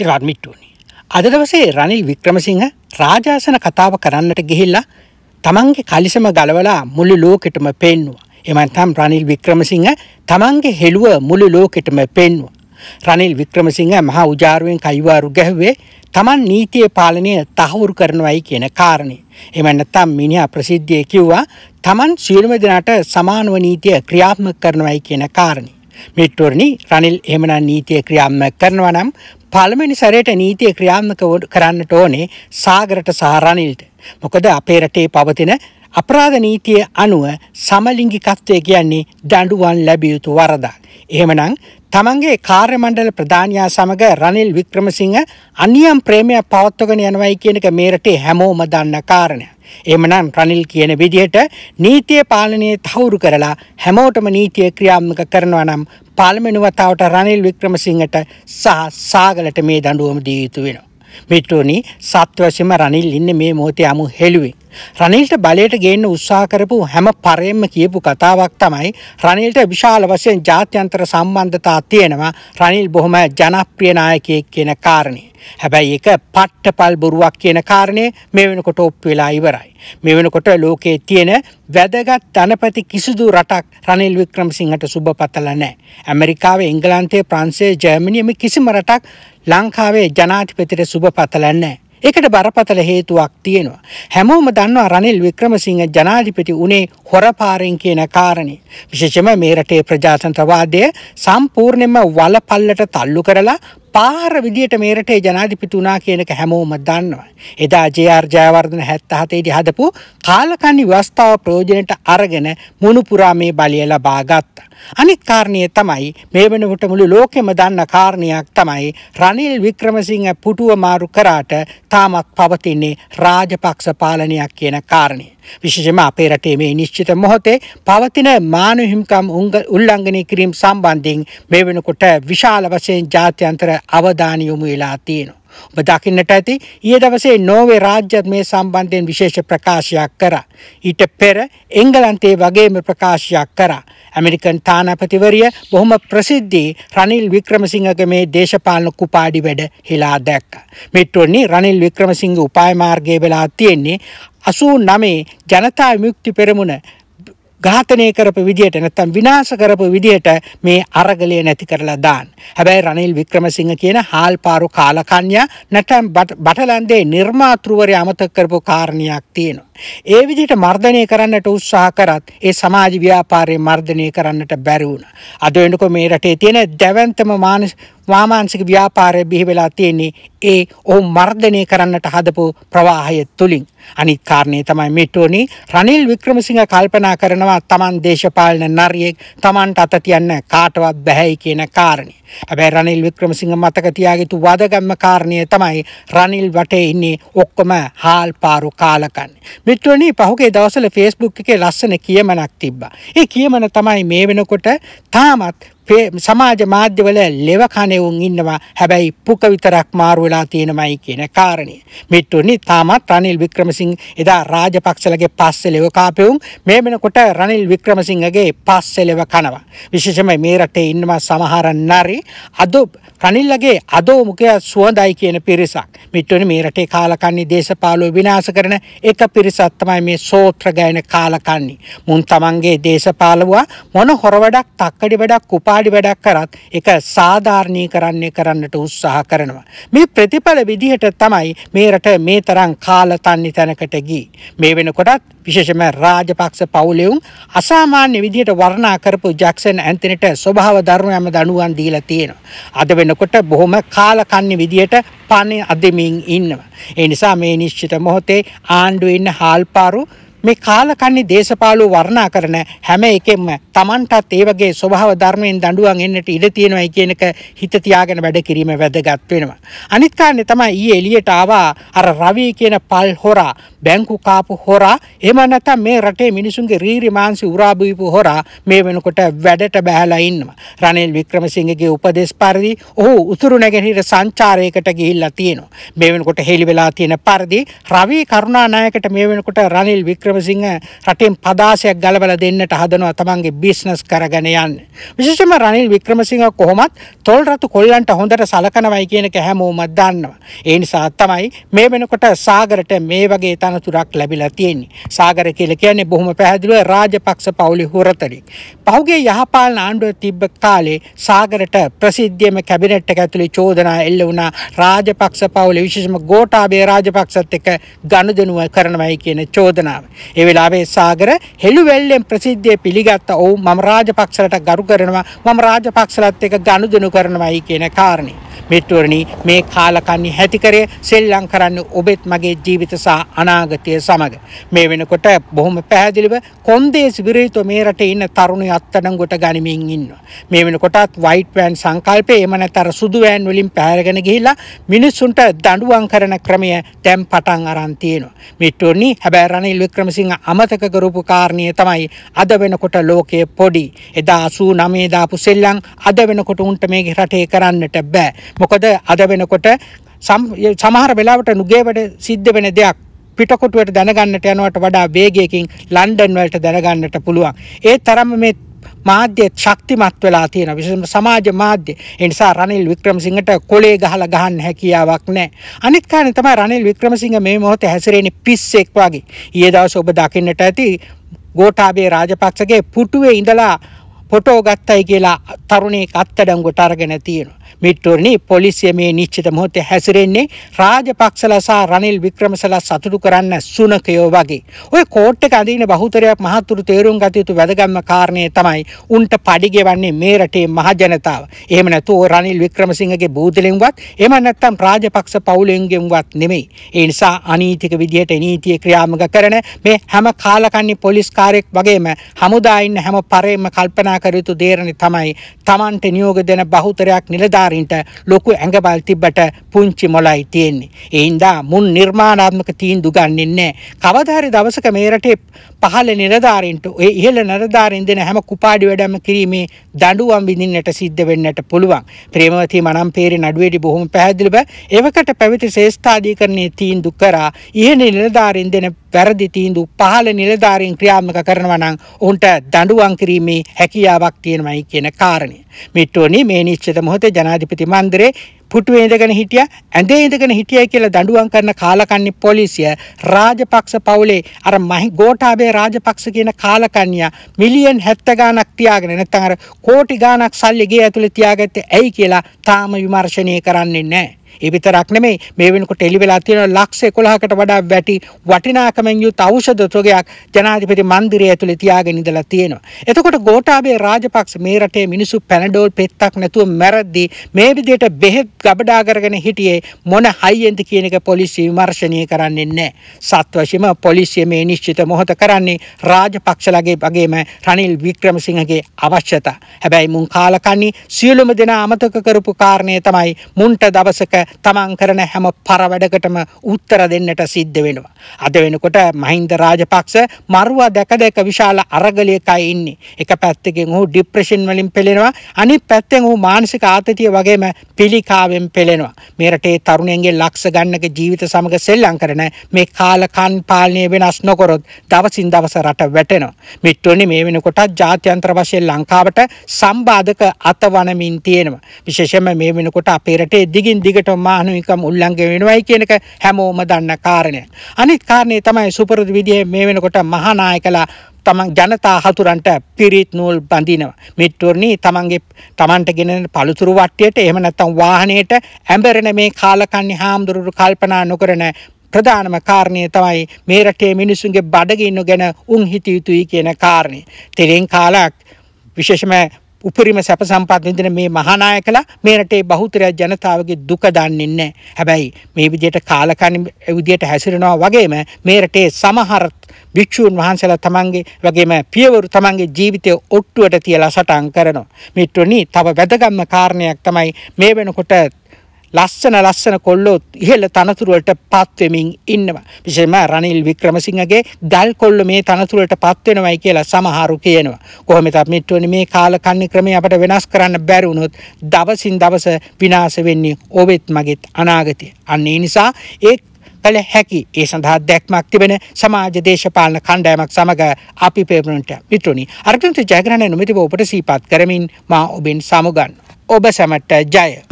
රර්මිට්ටුවනි. අද දවසේ රනිල් වික්‍රමසිංහ රාජාසන කතාව කරන්නට ගිහිල්ලා තමන්ගේ කලිසම ගලවලා මුළු ලෝකෙටම පෙන්නවා. එමන්තම් රනිල් වික්‍රමසිංහ තමන්ගේ හෙළුව මුළු ලෝකෙටම පෙන්වා. රනිල් වික්‍රමසිංහ මහා උජාරුවෙන් කයිවාරු ගැහුවේ තමන් නීතිය පාලනය තහවුරු කරනවයි කියන කාරණය. එමන්නත්තම් මිනිහා ප්‍රසිද්ධිය කිව්වා තමන් සියලුම දෙනාට සමානව නීතිය ක්‍රියාත්මක කරනවයි කියන කාරණය. මිට්ටෝරණි රනිල් එමනම් නීතිය ක්‍රියාත්මක කරනවා නම් පළමනි සැරයට නීතිය ක්‍රියාත්මක කරන්නට ඕනේ සාගරට සහරණිල්ට. මොකද අපේ රටේ පවතින අපරාධ නීතිය අනුව සමලිංගිකත්වය කියන්නේ දඩුවන් ලැබියයුතු වරදා. එහෙමනං තමන්ගේ කාර්යමණ්ඩල ප්‍රධානයා සමඟ රනිල් වික්‍රමසිංහ අනියම් ප්‍රේමයක් පවත්වගෙන යනවයි කියනක මේරටේ හැමෝම දන්න කාරණය. එමනම් රනිල් කියන විදිහට නීතිය පාලනය තහවුරු කරලා හැමෝටම නීතිය ක්‍රියාත්මක කරනවා නම් පාලමෙනුවතාවට රනිල් වික්‍රමසිංහට සහ සාගලට මේ දඬුවම දිය යුතු වෙනවා. මිටෝනි සත්වශම රනිල් ඉන්න මේ මොහොතේ අමු හෙළුවේ. රනිල්ට බලයට ගේන්න උත්සාහ කරපු හැම පරයෙන්ම කියපු කතාවක් තමයි රනිල්ට විශාල වශයෙන් ජාත්‍යන්තර සම්බන්ධතා තියෙනවා රනිල් බොහොම ජනප්‍රිය නායකයෙක් කියන කාරණේ. හැබැයි එක පට්ටපල් බොරුවක් කියන කාරණය මේ වෙනකොට ඔප්පු වෙලා ඉවරයි. මේ වෙනකොට ලෝකයේ තියෙන වැදගත් ධනපති කිසිදු රටක් රනිල් වික්‍රමසිංහට සුබපතල නැහැ. ඇමරිකාවේ, එංගලන්තයේ, ප්‍රංශයේ, ජර්මනියේ මේ කිසිම රටක් ලංකාවේ ජනාධිපතිට සුබපතල නැහැ. ඒකට බරපතල හේතුවක් තියෙනවා. හැමෝම දන්නවා රනිල් වික්‍රමසිංහ ජනාධිපති වුණේ හොරපාරෙන් කියන කාරණේ. විශේෂයෙන්ම මේ රටේ ප්‍රජාතන්ත්‍රවාදය සම්පූර්ණයෙන්ම වලපල්ලට තල්ලු කරලා පාර විදියට මේ රටේ ජනාධිපති වුණා කියනක හැමෝම දන්නවා. එදා ජේ.ආර්. ජයවර්ධන 77 දී හදපු කාලකන්ණි ව්‍යවස්ථාව ප්‍රයෝජනට අරගෙන මුණුපුරා මේ බලය ලබා ගත්තා. අනිත් කාරණය තමයි මේ වෙනකොට මුළු ලෝකෙම දන්න කාරණයක් තමයි රනිල් වික්‍රමසිංහ පුටුව මාරු කරාට තාමත් පවතින්නේ රාජපක්ෂ පාලනයක් කියන කාරණය. විශේෂම අපේ රටේ මේ නිශ්චිත මොහොතේ පවතින මානව හිමිකම් උල්ලංඝනය කිරීම සම්බන්ධයෙන් මේ වෙනකොට විශාල වශයෙන් ජාත්‍යන්තර අවධානය යොමු වෙලා තියෙනවා. ඔබ දකින්නට ඇති ඊයේ දවසේ නෝර්වේ රාජ්‍යත් මේ සම්බන්ධයෙන් විශේෂ ප්‍රකාශයක් කරා. ඊට පෙර එංගලන්තයේ වගේම ප්‍රකාශයක් කරා. ඇමරිකන් තානාපතිවරිය බොහොම ප්‍රසිද්ධි රනිල් වික්‍රමසිංහක මේ දේශපාලන කුපාඩි වැඩ හෙලා දැක්ක. මෙට්ටොන්නේ රනිල් වික්‍රමසිංහ උපායමාර්ගය වෙලා තියෙන්නේ අසූ නමේ ජනතා විමුක්ති පෙරමුණ ඝාතනය කරපු විදියට නැත්තම් විනාශ කරපු විදියට මේ අරගලය නැති කරලා දාන්න. හැබැයි රනිල් වික්‍රමසිංහ කියන හාල්පාරු කාලකන්‍යා නැටම් බටලන්දේ නිර්මාතෘවරය අමතක කරපු කාරණයක් තියෙනවා. ඒ විදිහට මර්ධනය කරන්නට උත්සාහ කරත් ඒ සමාජ ව්‍යාපාරයේ මර්ධනය කරන්නට බැරි වුණා. අද වෙනකොට මේ රටේ තියෙන දැවැන්තම මානසික වාමාංශික ව්‍යාපාරය බිහි වෙලා තියෙන්නේ ඒ ඔහු මර්ධනය කරන්නට හදපු ප්‍රවාහය තුලින්. අනිත් කාරණේ තමයි මෙට්ටෝනි රනිල් වික්‍රමසිංහ කල්පනා කරනවා Taman දේශපාලන නරියෙක් Tamanට අත තියන්න කාටවත් බැහැයි කියන කාරණේ. හැබැයි රනිල් වික්‍රමසිංහ මතක තියාගත්තු වදගම්ම කාරණය තමයි රනිල් වටේ ඉන්නේ ඔක්කොම හාල් පාරු කාලකන්නේ මිත්‍රණී පහුගේ දවසල ෆේස්බුක් එකේ ලස්සන කියමනක් තිබ්බා ඒ කියමන තමයි මේ වෙනකොට තාමත් සමාජ මාධ්‍යවල ලෙව කණෙවුන් ඉන්නවා හැබැයි පුක විතරක් මාරු වෙලා තියෙනමයි කියන කාරණය. මිට්ටුනි තාමත් රනිල් වික්‍රමසිංහ එදා රාජපක්ෂලගේ පස්සේ ලෙව කාපෙවුන් මේ වෙනකොට රනිල් වික්‍රමසිංහගේ පස්සේ ලෙව කනවා. විශේෂයෙන්ම මේ රටේ ඉන්නවා සමහර නරි අද රනිල්ලගේ අදෝ මුකය සුවඳයි කියන පිරිසක් මිත්වනි මේ රටේ කාලකන්නේ දේශපාලුව විනාශ කරන එක පිරිසක් තමයි මේ සෝත්‍ර ගයන කාලකන්නේ මුන් තමන්ගේ දේශපාලුවා මොන හොර වැඩක් තක්කඩි වැඩක් උපාඩි වැඩක් කරත් ඒක සාධාරණීකරණය කරන්නට උත්සාහ කරනවා මේ ප්‍රතිඵල විදිහට තමයි මේ රට මේ තරම් කාලතන්නේ තැනකට ගිහී මේ වෙනකොටත් විශේෂම රාජපක්ෂ පවුලෙවුන් අසාමාන්‍ය විදිහට වර්ණා කරපු ජැක්සන් ඇන්තනිට ස්වභාව ධර්ම හැම දනුවන් දීලා තියෙනවා අද වෙන වෙනකොට බොහොම කාලකන්නේ විදියට පණ අදමින් ඉන්නවා. ඒ නිසා මේ නිශ්චිත මොහොතේ ආණ්ඩුවේ ඉන්න හාල්පාරු මේ කාලකන්ණි දේශපාලුව වර්ණා කරන හැම එකෙම Tamanටත් ඒ වගේ ස්වභාව ධර්මයෙන් දඬුවම් එන්නට ඉඩ තියෙනවයි කියන එක හිත තියාගෙන වැඩ කිරීම වැදගත් වෙනවා. අනිත් කාරණේ තමයි ඊයේ එළියට ආවා අර රවි කියන පල් හොරා බැංකු කාපු හොරා එහෙම නැත්නම් මේ රටේ මිනිසුන්ගේ රීරි මාංශි උරා බීපු හොරා මේ වෙනකොට වැඩට බැහැලා ඉන්නවා. රනිල් වික්‍රමසිංහගේ උපදේශ පරිදි ඔහු උතුරු නැගෙනහිර සංචාරයකට ගිහිල්ලා තියෙනවා. මේ වෙනකොට හෙලි වෙලා තියෙන පරිදි රවි කරුණානායකට මේ වෙනකොට රනිල් වික්‍රම වික්‍රමසිංහ රටෙන් පදාසයක් ගලවලා දෙන්නට හදනවා තමන්ගේ බිස්නස් කරගෙන යන්න. විශේෂයෙන්ම රනිල් වික්‍රමසිංහ කොහොමත් තොල් රතු කොල්ලන්ට හොඳට සලකනවයි කියන එක හැමෝමත් දන්නවා. ඒ නිසා තමයි මේ වෙනකොට සාගරට මේ වගේ තනතුරක් ලැබිලා තියෙන්නේ. සාගර කියලා කියන්නේ බොහොම පැහැදිලිව රාජපක්ෂ පවුලේ හොරතලෙක්. පහුගිය යහපාලන ආණ්ඩුව තිබ්බ කාලේ සාගරට ප්‍රසිද්ධියම කැබිනට් එක ඇතුලේ චෝදනා එල්ල වුණා රාජපක්ෂ පවුලේ විශේෂම ගෝඨාභය රාජපක්ෂත් එක්ක ගනුදෙනුව කරනවයි කියන චෝදනාව. ඒ වෙලාවේ සාගර හෙළුවැල්ලෙන් ප්‍රසිද්ධිය පිළිගත්ත ඔව් මම රාජපක්ෂලට ගරු කරනවා මම රාජපක්ෂලත් එක්ක ගනුදෙනු කරනවායි කියන කාරණේ මෙට්ටුවරණි මේ කාලකන්ණි හැතිකරය සෙල්ලම් කරන්න ඔබෙත් මගේ ජීවිත සහ අනාගතය සමග. මේ වෙනකොට බොහොම පැහැදිලිව කොන්දේසි විරහිතව මේ රටේ ඉන්න තරුණයෝ අත්අඩංගුවට ගනිමින් ඉන්නවා. මේ වෙනකොටත් වයිට් වෑන් සංකල්පය එහෙම නැත්නම් සුදු වෑන් වලින් පැහැරගෙන ගිහිල්ලා මිනිස්සුන්ට දඬුවම් කරන ක්‍රමය දැන් පටන් අරන් තියෙනවා. මෙට්ටුවරණි හැබැයි රනිල් වික්‍රමසිංහ අමතක කරපු කාරණය තමයි අද වෙනකොට ලෝකයේ පොඩි එදා 89 දාපු සෙල්ලම් අද වෙනකොට උන්ට මේක රටේ කරන්නට බෑ. මොකද අද වෙනකොට සමහර වෙලාවට නුගේ වැඩ සිද්ධ වෙන දෙයක් පිටකොටුවට දැනගන්නට යනවට වඩා වේගයකින් ලන්ඩන් වලට දැනගන්නට පුළුවන්. ඒ තරම මේ මාධ්‍ය ශක්තිමත් වෙලා තියෙන විශේෂම සමාජ මාධ්‍ය. ඒ නිසා රනිල් වික්‍රමසිංහට කොලේ ගහලා ගහන්න හැකියාවක් නැහැ. අනිත් කාරණේ තමයි රනිල් වික්‍රමසිංහ මේ මොහොතේ හැසිරෙන්නේ පිස්සෙක් වගේ. ඊයේ දවසේ ඔබ දකින්නට ඇති ගෝඨාභය රාජපක්ෂගේ පුටුවේ ඉඳලා ෆොටෝ ගත්තයි කියලා තරුණේ අත්තඩංගුවට අරගෙන තියෙනවා. මිට්ටෝරණි පොලිසිය මේ නිශ්චිත මොහොතේ හැසිරෙන්නේ රාජපක්ෂලා සහ රනිල් වික්‍රමසලා සතුටු කරන්න සුනකයෝ වගේ. ওই කෝට් එක අඳින බහුතරයක් මහතුරු තේරුම් ගත යුතු වැදගත්ම කාරණේ තමයි උන්ට පඩි ගෙවන්නේ මේ රටේ මහජනතාව. එහෙම නැතු ඔය රනිල් වික්‍රමසිංහගේ බූදලෙන්වත් එහෙම නැත්නම් රාජපක්ෂ පවුලෙන්ගෙන්වත් නෙමෙයි. ඒ නිසා අනීතික විදිහට නීතිය ක්‍රියාත්මක කරන මේ හැම කාලකන්ණි පොලිස් කාර්යයක් වගේම හමුදා ඉන්න හැම පරේම කල්පනා කළයුතු දේරණි තමයි තමන්ට නියෝග දෙන බහුතරයක් නිලධාරීන්ට ලොකු ඇඟබල් තිබ්බට පුංචි මොලයි තියෙන්නේ. එයින්දා මුන් නිර්මාණාත්මක තීන්දු ගන්නෙ නැහැ. කවදාහරි දවසක මේ රටේ පහළ නිලධාරීන්ට ඒ ඉහළ නිලධාරීන් දෙන හැම කුපාඩි වැඩම කිරීමේ දඬුවම් විඳින්නට සිද්ධ වෙන්නට පුළුවන්. ප්‍රේමවතී මනම්පේරි නඩුවේදී බොහොම පැහැදිලිව එවකට පැවිදි ශේෂ්ඨාධිකරණයේ තීන්දු කරා ඉහළ නිලධාරීන් දෙන වැරදි තීන්දු පහළ නිලධාරීන් ක්‍රියාත්මක කරනවා නම් ඔවුන්ට දඬුවම් කිරීමේ හැකියාවක් තියෙනවයි කියන කාරණය. මිට්ටෝනි මේ නිශ්චිත මොහොතේ ජනාධිපති මන්දිරේ පුටුවේ ඉඳගෙන හිටියා ඇඳේ ඉඳගෙන හිටියයි කියලා දඬුවම් කරන කාලකන්ණි පොලිසිය රාජපක්ෂ පවුලේ අර මහි ගෝඨාභය රාජපක්ෂ කියන කාලකන්ණියා මිලියන් 70 ගාණක් තියාගෙන නැත්නම් අර කෝටි ගාණක් සල්ලි ගේ ඇතුලේ තියාගත්තේ ඇයි කියලා තාම විමර්ශනය කරන්නේ නැහැ. ඒ විතරක් නෙමෙයි මේ වෙනකොට එළි වෙලා තියෙන ලක්ෂ 11කට වඩා වැඩි වටිනාකමෙන් යුත් ඖෂධ තොගයක් ජනාධිපති මන්දිරය ඇතුලේ තියාගෙන ඉඳලා තියෙනවා. එතකොට ගෝඨාභය රාජපක්ෂ මේ රටේ මිනිස්සු පැනඩෝල් පෙත්තක් නැතුව මැරද්දී මේ විදිහට බෙහෙත් ගබඩා කරගෙන හිටියේ මොන හයියෙන්ද කියන එක පොලිසිය විමර්ශනය කරන්නේ නැහැ. සත්වශීම පොලිසිය මේ නිශ්චිත මොහොත කරන්නේ රාජපක්ෂලගේ වගේම රනිල් වික්‍රමසිංහගේ අවශ්‍යතා. හැබැයි මුන් කාලකන්ණි සියලුම දෙනා අමතක කරපු කාරණය තමයි මුන්ට දවසක තමන් කරන හැම පරවැඩකටම උත්තර දෙන්නට සිද්ධ වෙනවා. අද වෙනකොට මහින්ද රාජපක්ෂ මරුවා දැක දැක විශාල අරගලයකයි ඉන්නේ. එක පැත්තකින් ඔහු ඩිප්‍රෙෂන් වලින් පෙළෙනවා. අනිත් පැත්තෙන් ඔහු මානසික ආතතිය වගේම පිළිකාවෙන් පෙළෙනවා. මේ රටේ තරුණයන්ගේ ලක්ෂ ගණනක ජීවිත සමග සෙල්ලම් කරන මේ කාලකන් පාලනය වෙනස් නොකරොත් දවසින් දවස රට වැටෙනවා. මිත්‍රෝනි මේ වෙනකොට ජාත්‍යන්තර වශයෙන් ලංකාවට සම්බාධක අතවනමින් තියෙනවා. විශේෂයෙන්ම මේ වෙනකොට අපේ රටේ දිගින් දිගටම මානවිකම් උල්ලංඝනය වෙනවයි කියන එක හැමෝම දන්න කාරණයක්. අනිත් කාරණේ තමයි සුපුරුදු විදිහේ මේ වෙනකොට මහානායකලා තමන් ජනතා හතුරන්ට පිරිත් නූල් බඳිනවා. මිට්ටෝර්නි තමන්ගේ තමන්ට ගෙනෙන පළතුරු වට්ටියට එහෙම නැත්නම් වාහනයට ඇඹරෙන මේ කාලකන්ණි හාමුදුරුවෝ කල්පනා නොකරන ප්‍රධානම කාරණය තමයි මේ රටේ මිනිසුන්ගේ බඩගින්න ගැන උන් හිත යුතුයි කියන කාරණේ. තෙරෙන් කාලක් විශේෂම උපරිම සැප සම්පත් විඳින මේ මහානායකලා මේ රටේ බහුතරය ජනතාවගේ දුක දන්නේ නැහැ. හැබැයි මේ විදිහට කාලකණ්ණි විදිහට හැසිරෙනවා වගේම මේ රටේ සමහර භික්ෂූන් වහන්සේලා තමන්ගේ වගේම පියවරු තමන්ගේ ජීවිතය ඔට්ටුවට තියලා සටන් කරනවා. මිත්‍රනි, තව වැදගත්ම කාරණයක් තමයි මේ වෙනකොට ලස්සන ලස්සන කොල්ලෝ ඉහළ තනතුරුවලට පත්වෙමින් ඉන්නවා. විශේෂයෙන්ම රනිල් වික්‍රමසිංහගේ ගල් කොල්ල මේ තනතුරුවලට පත්වෙනවයි කියලා සමහරු කියනවා. කොහොමද මිට්ටෝනි මේ කාල කන්නේ ක්‍රමය අපට වෙනස් කරන්න බැරි වුණොත් දවසින් දවස විනාශ වෙන්නේ ඔබෙත් මගෙත් අනාගතය. අන්න ඒ නිසා ඒ කළ හැකි ඒ සඳහා දැක්මක් තිබෙන සමාජ දේශපාලන කණ්ඩායමක් සමග අපි පෙරණට මිත්‍රණි අර්ගන්ත ජයග්‍රහණ නොමැතිව ඔබට සීපත් කරමින් මා ඔබෙන් සමුගන්න ඔබ සැමට ජය